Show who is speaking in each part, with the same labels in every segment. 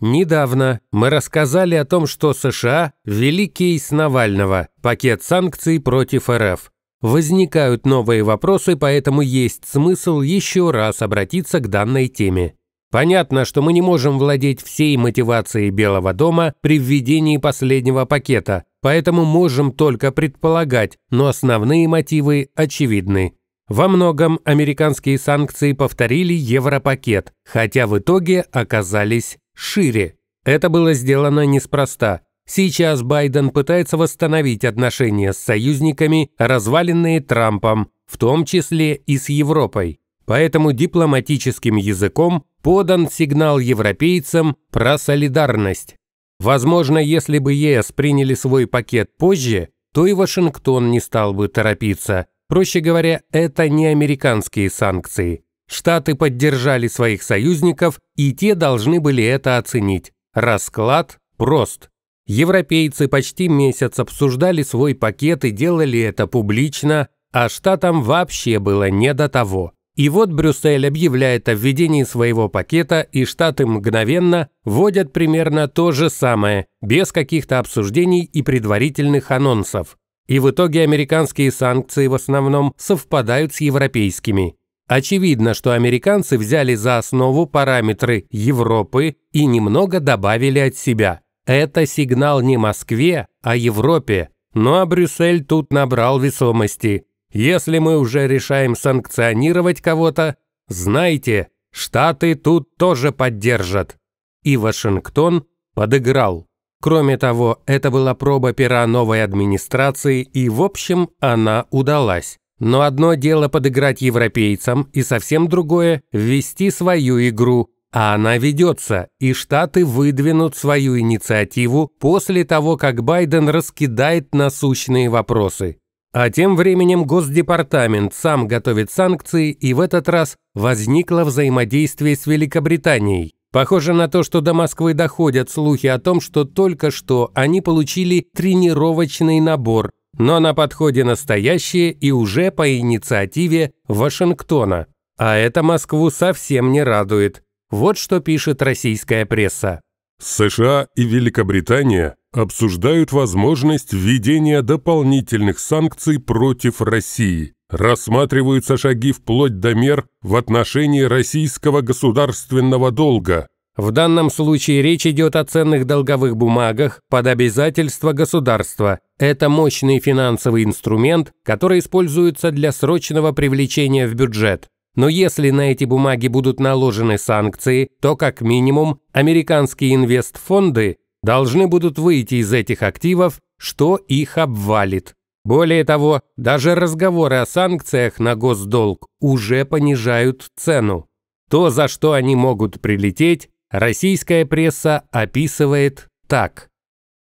Speaker 1: Недавно мы рассказали о том, что США ввели кейс Навального, пакет санкций против РФ. Возникают новые вопросы, поэтому есть смысл еще раз обратиться к данной теме. Понятно, что мы не можем владеть всей мотивацией Белого дома при введении последнего пакета, поэтому можем только предполагать, но основные мотивы очевидны. Во многом американские санкции повторили Европакет, хотя в итоге оказались шире. Это было сделано неспроста. Сейчас Байден пытается восстановить отношения с союзниками, разваленные Трампом, в том числе и с Европой. Поэтому дипломатическим языком подан сигнал европейцам про солидарность. Возможно, если бы ЕС приняли свой пакет позже, то и Вашингтон не стал бы торопиться. Проще говоря, это не американские санкции. Штаты поддержали своих союзников, и те должны были это оценить. Расклад прост. Европейцы почти месяц обсуждали свой пакет и делали это публично, а штатам вообще было не до того. И вот Брюссель объявляет о введении своего пакета, и штаты мгновенно вводят примерно то же самое, без каких-то обсуждений и предварительных анонсов. И в итоге американские санкции в основном совпадают с европейскими. Очевидно, что американцы взяли за основу параметры Европы и немного добавили от себя. Это сигнал не Москве, а Европе. Ну а Брюссель тут набрал весомости. Если мы уже решаем санкционировать кого-то, знайте, Штаты тут тоже поддержат. И Вашингтон подыграл. Кроме того, это была проба пера новой администрации, и в общем она удалась. Но одно дело подыграть европейцам, и совсем другое – ввести свою игру. А она ведется, и Штаты выдвинут свою инициативу после того, как Байден раскидает насущные вопросы. А тем временем Госдепартамент сам готовит санкции, и в этот раз возникло взаимодействие с Великобританией. Похоже на то, что до Москвы доходят слухи о том, что только что они получили тренировочный набор но на подходе настоящие и уже по инициативе Вашингтона. А это Москву совсем не радует. Вот что пишет российская пресса. США и Великобритания обсуждают возможность введения
Speaker 2: дополнительных санкций против России. Рассматриваются шаги вплоть до
Speaker 1: мер в отношении российского государственного долга, в данном случае речь идет о ценных долговых бумагах под обязательство государства. Это мощный финансовый инструмент, который используется для срочного привлечения в бюджет. Но если на эти бумаги будут наложены санкции, то как минимум американские инвестфонды должны будут выйти из этих активов, что их обвалит. Более того, даже разговоры о санкциях на госдолг уже понижают цену. То, за что они могут прилететь, российская пресса описывает так.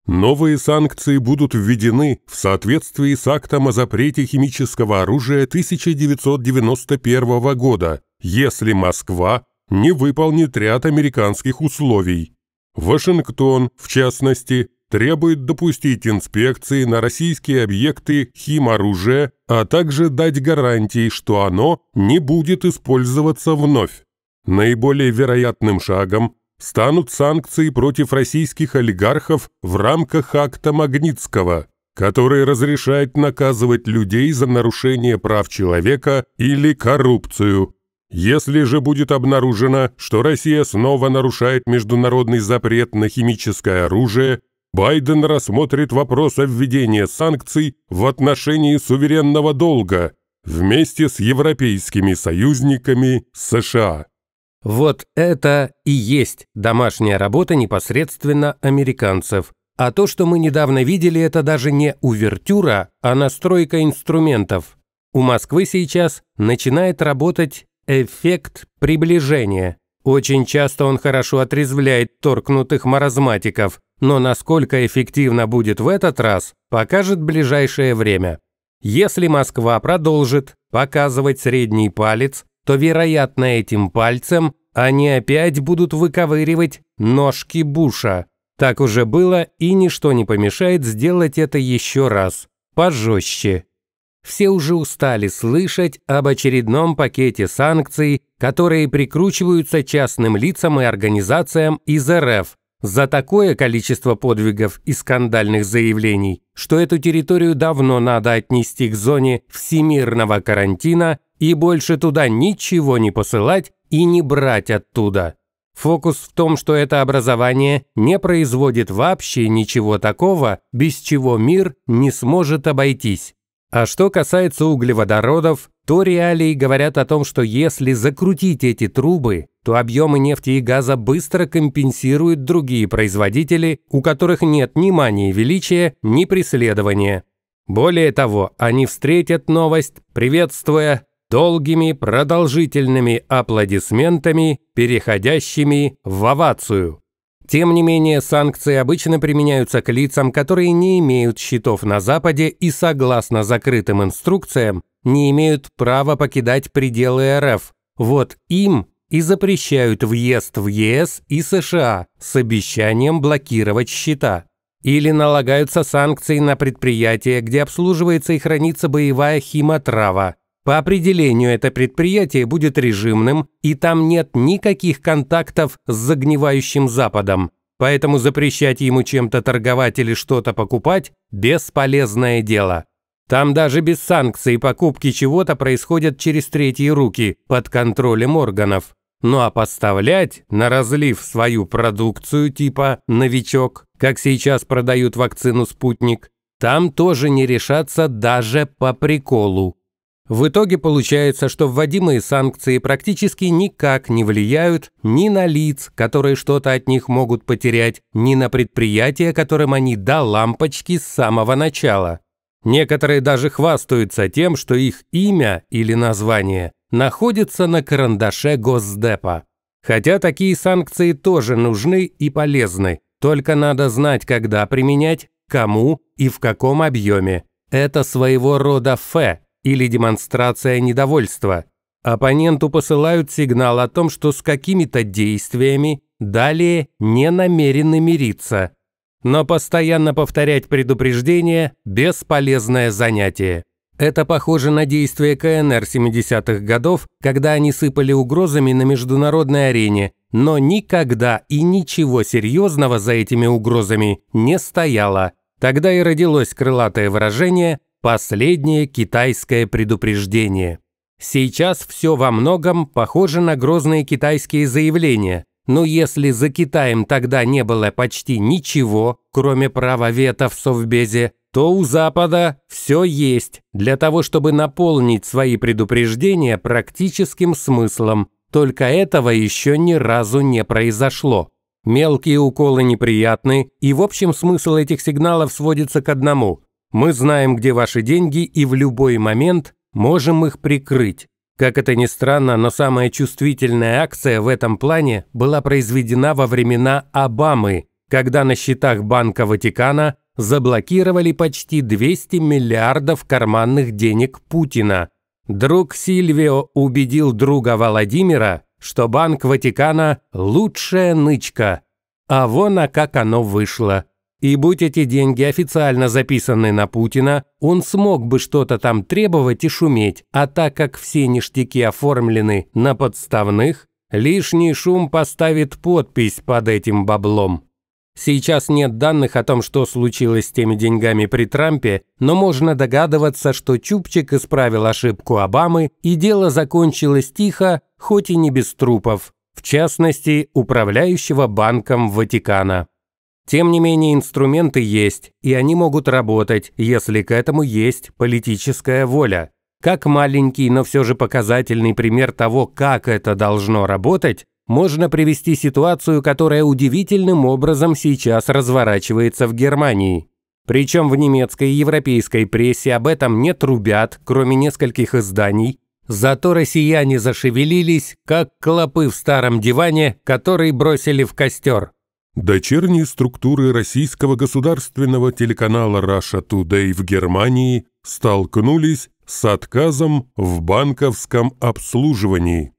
Speaker 1: Новые санкции будут введены в
Speaker 2: соответствии с актом о запрете химического оружия 1991 года, если Москва не выполнит ряд американских условий. Вашингтон, в частности, требует допустить инспекции на российские объекты химоружия, а также дать гарантии, что оно не будет использоваться вновь. Наиболее вероятным шагом станут санкции против российских олигархов в рамках акта Магнитского, который разрешает наказывать людей за нарушение прав человека или коррупцию. Если же будет обнаружено, что Россия снова нарушает международный запрет на химическое оружие, Байден рассмотрит вопрос о введении санкций в отношении суверенного долга вместе с европейскими
Speaker 1: союзниками США. Вот это и есть домашняя работа непосредственно американцев. А то, что мы недавно видели, это даже не увертюра, а настройка инструментов. У Москвы сейчас начинает работать эффект приближения. Очень часто он хорошо отрезвляет торкнутых маразматиков, но насколько эффективно будет в этот раз, покажет ближайшее время. Если Москва продолжит показывать средний палец, то, вероятно, этим пальцем они опять будут выковыривать ножки Буша. Так уже было, и ничто не помешает сделать это еще раз, пожестче. Все уже устали слышать об очередном пакете санкций, которые прикручиваются частным лицам и организациям из РФ за такое количество подвигов и скандальных заявлений, что эту территорию давно надо отнести к зоне всемирного карантина и больше туда ничего не посылать и не брать оттуда. Фокус в том, что это образование не производит вообще ничего такого, без чего мир не сможет обойтись. А что касается углеводородов, то реалии говорят о том, что если закрутить эти трубы, то объемы нефти и газа быстро компенсируют другие производители, у которых нет ни мании величия, ни преследования. Более того, они встретят новость, приветствуя долгими продолжительными аплодисментами, переходящими в овацию. Тем не менее, санкции обычно применяются к лицам, которые не имеют счетов на Западе и, согласно закрытым инструкциям, не имеют права покидать пределы РФ. Вот им и запрещают въезд в ЕС и США с обещанием блокировать счета. Или налагаются санкции на предприятия, где обслуживается и хранится боевая химотрава, по определению это предприятие будет режимным, и там нет никаких контактов с загнивающим Западом, поэтому запрещать ему чем-то торговать или что-то покупать – бесполезное дело. Там даже без санкций покупки чего-то происходят через третьи руки, под контролем органов. Ну а поставлять на разлив свою продукцию типа «Новичок», как сейчас продают вакцину «Спутник», там тоже не решатся даже по приколу. В итоге получается, что вводимые санкции практически никак не влияют ни на лиц, которые что-то от них могут потерять, ни на предприятия, которым они до лампочки с самого начала. Некоторые даже хвастаются тем, что их имя или название находится на карандаше Госдепа. Хотя такие санкции тоже нужны и полезны, только надо знать, когда применять, кому и в каком объеме. Это своего рода фе, или демонстрация недовольства. Оппоненту посылают сигнал о том, что с какими-то действиями далее не намерены мириться. Но постоянно повторять предупреждение – бесполезное занятие. Это похоже на действия КНР 70-х годов, когда они сыпали угрозами на международной арене, но никогда и ничего серьезного за этими угрозами не стояло. Тогда и родилось крылатое выражение Последнее китайское предупреждение. Сейчас все во многом похоже на грозные китайские заявления, но если за Китаем тогда не было почти ничего, кроме права вето в Совбезе, то у Запада все есть для того, чтобы наполнить свои предупреждения практическим смыслом. Только этого еще ни разу не произошло. Мелкие уколы неприятны, и в общем смысл этих сигналов сводится к одному. Мы знаем, где ваши деньги и в любой момент можем их прикрыть. Как это ни странно, но самая чувствительная акция в этом плане была произведена во времена Обамы, когда на счетах Банка Ватикана заблокировали почти 200 миллиардов карманных денег Путина. Друг Сильвио убедил друга Владимира, что Банк Ватикана – лучшая нычка. А вон а как оно вышло. И будь эти деньги официально записаны на Путина, он смог бы что-то там требовать и шуметь, а так как все ништяки оформлены на подставных, лишний шум поставит подпись под этим баблом. Сейчас нет данных о том, что случилось с теми деньгами при Трампе, но можно догадываться, что Чупчик исправил ошибку Обамы, и дело закончилось тихо, хоть и не без трупов, в частности, управляющего банком Ватикана. Тем не менее, инструменты есть, и они могут работать, если к этому есть политическая воля. Как маленький, но все же показательный пример того, как это должно работать, можно привести ситуацию, которая удивительным образом сейчас разворачивается в Германии. Причем в немецкой и европейской прессе об этом не трубят, кроме нескольких изданий. Зато россияне зашевелились, как клопы в старом диване, который бросили в костер.
Speaker 2: Дочерние структуры российского государственного телеканала Russia Today в Германии столкнулись с отказом в банковском обслуживании.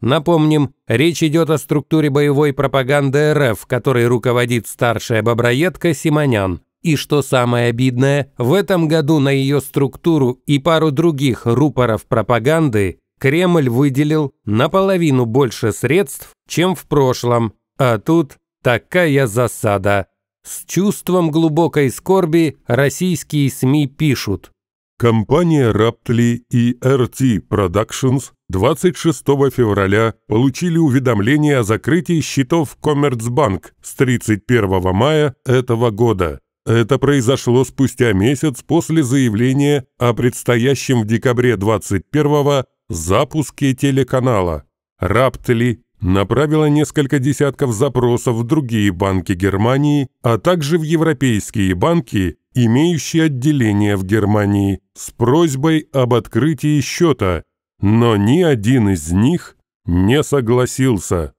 Speaker 1: Напомним, речь идет о структуре боевой пропаганды РФ, которой руководит старшая боброедка Симонян. И что самое обидное, в этом году на ее структуру и пару других рупоров пропаганды Кремль выделил наполовину больше средств, чем в прошлом. А тут Такая засада. С чувством глубокой скорби российские СМИ
Speaker 2: пишут. Компания Раптли и RT Productions 26 февраля получили уведомление о закрытии счетов Коммерцбанк с 31 мая этого года. Это произошло спустя месяц после заявления о предстоящем в декабре 21 запуске телеканала. Раптли направила несколько десятков запросов в другие банки Германии, а также в европейские банки, имеющие отделения в Германии, с просьбой об открытии счета, но ни один из
Speaker 1: них не согласился.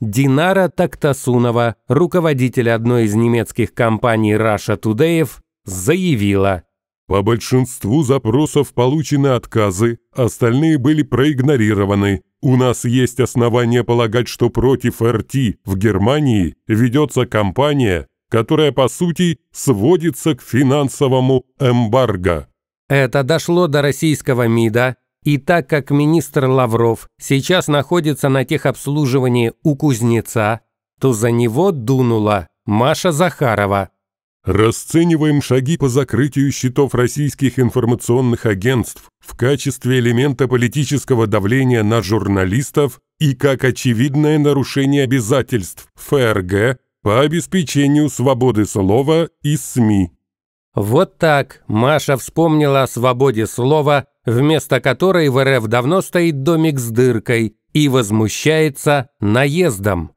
Speaker 1: Динара Тактасунова, руководитель одной из немецких компаний Russia Today, заявила – по
Speaker 2: большинству запросов получены отказы, остальные были проигнорированы. У нас есть основания полагать, что против РТ в Германии ведется кампания, которая, по сути, сводится к финансовому эмбарго.
Speaker 1: Это дошло до российского МИДа, и так как министр Лавров сейчас находится на техобслуживании у кузнеца, то за него дунула Маша Захарова. Расцениваем шаги по закрытию счетов
Speaker 2: российских информационных агентств в качестве элемента политического давления на журналистов и как очевидное нарушение обязательств ФРГ по
Speaker 1: обеспечению свободы слова и СМИ. Вот так Маша вспомнила о свободе слова, вместо которой в РФ давно стоит домик с дыркой и возмущается наездом.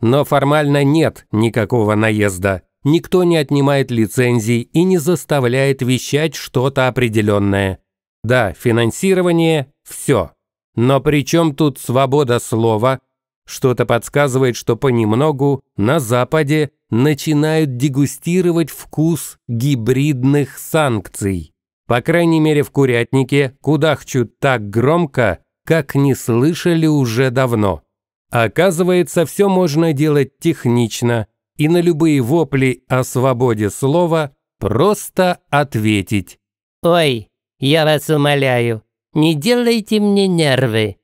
Speaker 1: Но формально нет никакого наезда. Никто не отнимает лицензий и не заставляет вещать что-то определенное. Да, финансирование – все. Но при чем тут свобода слова? Что-то подсказывает, что понемногу на Западе начинают дегустировать вкус гибридных санкций. По крайней мере, в курятнике кудахчут так громко, как не слышали уже давно. Оказывается, все можно делать технично, и на любые вопли о свободе слова просто ответить. «Ой, я вас умоляю, не делайте мне нервы.